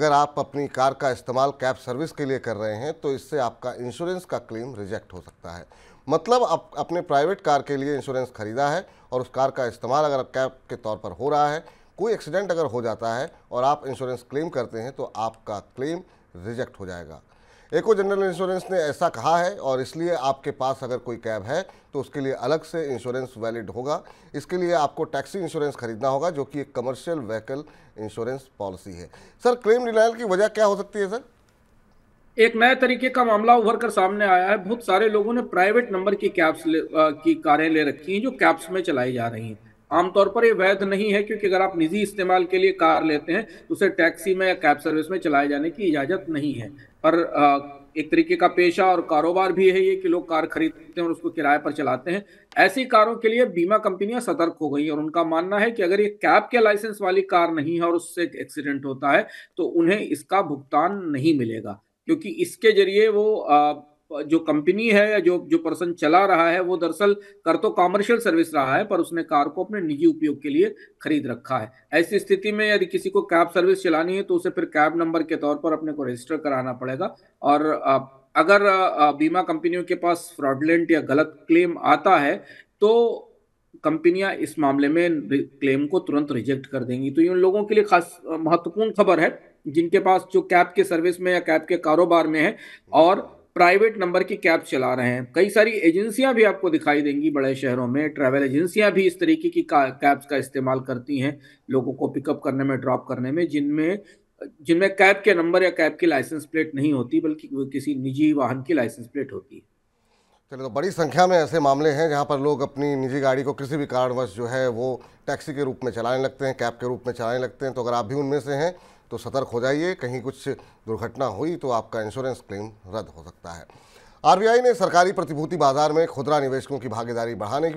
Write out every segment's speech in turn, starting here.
अगर आप अपनी कार का इस्तेमाल कैब सर्विस के लिए कर रहे हैं तो इससे आपका इंश्योरेंस का क्लेम रिजेक्ट हो सकता है मतलब आप अपने प्राइवेट कार के लिए इंश्योरेंस खरीदा है और उस कार का इस्तेमाल अगर कैब के तौर पर हो रहा है कोई एक्सीडेंट अगर हो जाता है और आप इंश्योरेंस क्लेम करते हैं तो आपका क्लेम रिजेक्ट हो जाएगा एको जनरल इंश्योरेंस ने ऐसा कहा है और इसलिए आपके पास अगर कोई कैब है तो उसके लिए अलग से इंश्योरेंस वैलिड होगा इसके लिए आपको टैक्सी इंश्योरेंस खरीदना होगा जो कि एक कमर्शियल व्हीकल इंश्योरेंस पॉलिसी है सर क्लेम डिनाइल की वजह क्या हो सकती है सर एक नए तरीके का मामला उभर कर सामने आया है बहुत सारे लोगों ने प्राइवेट नंबर की कैब्स की कारें ले रखी हैं जो कैब्स में चलाई जा रही हैं आमतौर पर ये वैध नहीं है क्योंकि अगर आप निजी इस्तेमाल के लिए कार लेते हैं तो उसे टैक्सी में या कैब सर्विस में चलाए जाने की इजाज़त नहीं है पर एक तरीके का पेशा और कारोबार भी है ये कि लोग कार खरीदते हैं और उसको किराए पर चलाते हैं ऐसी कारों के लिए बीमा कंपनियां सतर्क हो गई और उनका मानना है कि अगर ये कैब के लाइसेंस वाली कार नहीं है और उससे एक्सीडेंट होता है तो उन्हें इसका भुगतान नहीं मिलेगा क्योंकि इसके जरिए वो जो कंपनी है या जो जो पर्सन चला रहा है वो दरअसल कर तो कॉमर्शियल सर्विस रहा है पर उसने कार को अपने निजी उपयोग के लिए खरीद रखा है ऐसी स्थिति में यदि किसी को कैब सर्विस चलानी है तो उसे फिर कैब नंबर के तौर पर अपने को रजिस्टर कराना पड़ेगा और अगर बीमा कंपनियों के पास फ्रॉडलेंट या गलत क्लेम आता है तो कंपनियां इस मामले में क्लेम को तुरंत रिजेक्ट कर देंगी तो ये उन लोगों के लिए खास महत्वपूर्ण खबर है जिनके पास जो कैब के सर्विस में या कैब के कारोबार में है और प्राइवेट नंबर की कैब चला रहे हैं कई सारी एजेंसियां भी आपको दिखाई देंगी बड़े शहरों में ट्रैवल एजेंसियां भी इस तरीके की कैब्स का इस्तेमाल करती हैं लोगों को पिकअप करने में ड्रॉप करने में जिनमें जिनमें कैब के नंबर या कैब की लाइसेंस प्लेट नहीं होती बल्कि किसी निजी वाहन की लाइसेंस प्लेट होती है चलिए तो बड़ी संख्या में ऐसे मामले हैं जहाँ पर लोग अपनी निजी गाड़ी को किसी भी कारणवश जो है वो टैक्सी के रूप में चलाने लगते हैं कैब के रूप में चलाने लगते हैं तो अगर आप भी उनमें से हैं तो सतर्क हो जाइए कहीं कुछ दुर्घटना हुई तो आपका इंश्योरेंस क्लेम रद्द हो सकता है आरबीआई ने सरकारी प्रतिभूति बाजार में खुदरा निवेशकों की भागीदारी बढ़ाने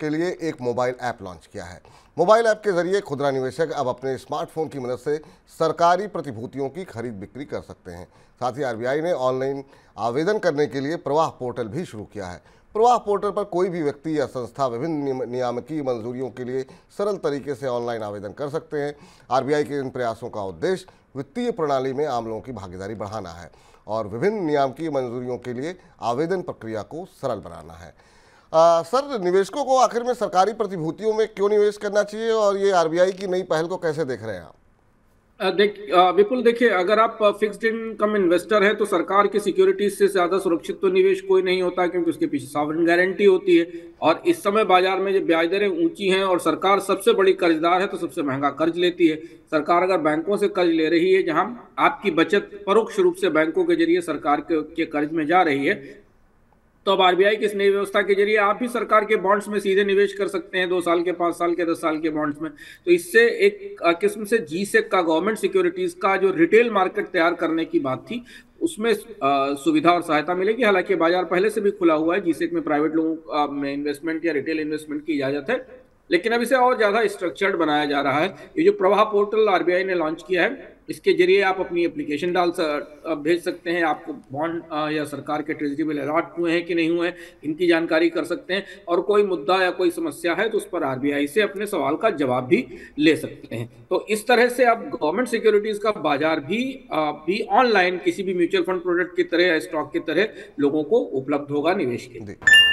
के लिए एक मोबाइल ऐप लॉन्च किया है मोबाइल ऐप के जरिए खुदरा निवेशक अब अपने स्मार्टफोन की मदद से सरकारी प्रतिभूतियों की खरीद बिक्री कर सकते हैं साथ ही आरबीआई ने ऑनलाइन आवेदन करने के लिए प्रवाह पोर्टल भी शुरू किया है प्रवाह पोर्टल पर कोई भी व्यक्ति या संस्था विभिन्न नियामकीय मंजूरियों के लिए सरल तरीके से ऑनलाइन आवेदन कर सकते हैं आरबीआई के इन प्रयासों का उद्देश्य वित्तीय प्रणाली में आम लोगों की भागीदारी बढ़ाना है और विभिन्न नियामकीय मंजूरियों के लिए आवेदन प्रक्रिया को सरल बनाना है आ, सर निवेशकों को आखिर में सरकारी प्रतिभूतियों में क्यों निवेश करना चाहिए और ये आरबीआई की नई पहल को कैसे देख रहे हैं आप देख विपुल देखिए अगर आप फिक्स्ड इनकम इन्वेस्टर हैं तो सरकार की सिक्योरिटीज से ज्यादा सुरक्षित तो निवेश कोई नहीं होता क्योंकि उसके पीछे सावरण गारंटी होती है और इस समय बाजार में जो ब्याज दरें ऊंची हैं और सरकार सबसे बड़ी कर्जदार है तो सबसे महंगा कर्ज लेती है सरकार अगर बैंकों से कर्ज ले रही है जहाँ आपकी बचत परोक्ष रूप से बैंकों के जरिए सरकार के, के कर्ज में जा रही है तो अब आरबीआई की इस नई व्यवस्था के जरिए आप भी सरकार के बॉन्ड्स में सीधे निवेश कर सकते हैं दो साल के पाँच साल के दस साल के बॉन्ड्स में तो इससे एक किस्म से जी का गवर्नमेंट सिक्योरिटीज का जो रिटेल मार्केट तैयार करने की बात थी उसमें सुविधा और सहायता मिलेगी हालांकि बाजार पहले से भी खुला हुआ है जीसेक में प्राइवेट लोगों में इन्वेस्टमेंट या रिटेल इन्वेस्टमेंट की इजाजत है लेकिन अब इसे और ज्यादा स्ट्रक्चर्ड बनाया जा रहा है ये जो प्रवाह पोर्टल आरबीआई ने लॉन्च किया है इसके जरिए आप अपनी एप्लीकेशन डाल सक भेज सकते हैं आपको बॉन्ड या सरकार के ट्रेजरी बिल अलॉट हुए हैं कि नहीं हुए हैं इनकी जानकारी कर सकते हैं और कोई मुद्दा या कोई समस्या है तो उस पर आर से अपने सवाल का जवाब भी ले सकते हैं तो इस तरह से आप गवर्नमेंट सिक्योरिटीज़ का बाजार भी भी ऑनलाइन किसी भी म्यूचुअल फंड प्रोडक्ट की तरह या स्टॉक की तरह लोगों को उपलब्ध होगा निवेश के लिए